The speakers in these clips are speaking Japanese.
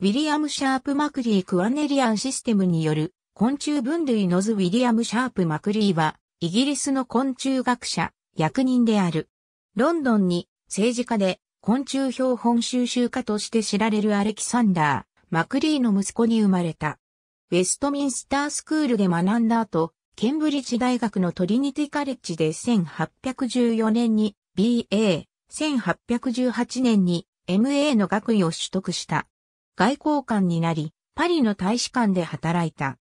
ウィリアム・シャープ・マクリー・クワネリアンシステムによる昆虫分類のズ・ウィリアム・シャープ・マクリーは、イギリスの昆虫学者、役人である。ロンドンに政治家で昆虫標本収集家として知られるアレキサンダー、マクリーの息子に生まれた。ウェストミンスタースクールで学んだ後、ケンブリッジ大学のトリニティカレッジで1814年に BA、1818年に MA の学位を取得した。外交官になり、パリの大使館で働いた。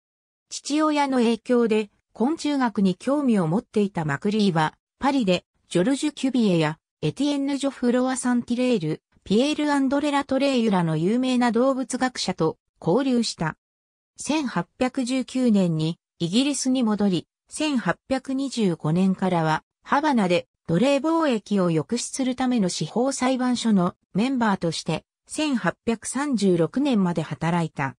父親の影響で昆虫学に興味を持っていたマクリーは、パリでジョルジュ・キュビエやエティエンヌ・ジョ・フロワ・サンティレール、ピエール・アンドレラ・トレイユらの有名な動物学者と交流した。1819年にイギリスに戻り、1825年からはハバナで奴隷貿易を抑止するための司法裁判所のメンバーとして1836年まで働いた。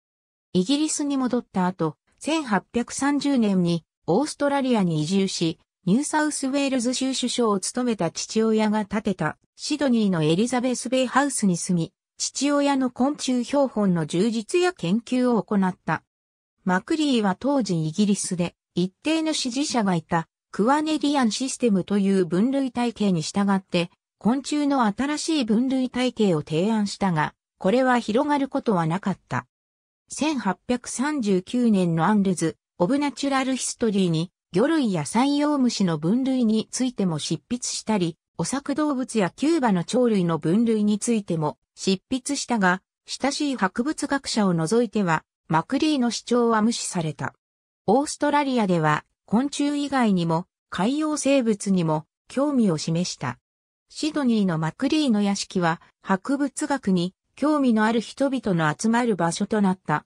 イギリスに戻った後、1830年にオーストラリアに移住し、ニューサウスウェールズ州首相を務めた父親が建てたシドニーのエリザベスベイハウスに住み、父親の昆虫標本の充実や研究を行った。マクリーは当時イギリスで一定の支持者がいたクワネリアンシステムという分類体系に従って昆虫の新しい分類体系を提案したが、これは広がることはなかった。1839年のアンルズ・オブナチュラルヒストリーに、魚類や山陽虫の分類についても執筆したり、お作動物やキューバの鳥類の分類についても執筆したが、親しい博物学者を除いては、マクリーの主張は無視された。オーストラリアでは、昆虫以外にも、海洋生物にも、興味を示した。シドニーのマクリーの屋敷は博物学に興味のある人々の集まる場所となった。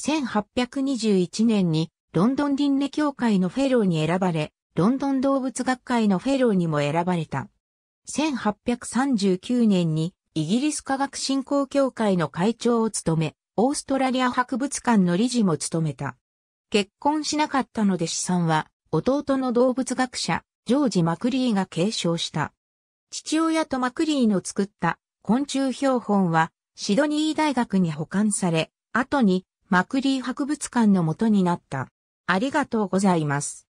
1821年にロンドン輪廻協会のフェローに選ばれ、ロンドン動物学会のフェローにも選ばれた。1839年にイギリス科学振興協会の会長を務め、オーストラリア博物館の理事も務めた。結婚しなかったので資産は弟の動物学者、ジョージ・マクリーが継承した。父親とマクリーの作った昆虫標本はシドニー大学に保管され、後にマクリー博物館の元になった。ありがとうございます。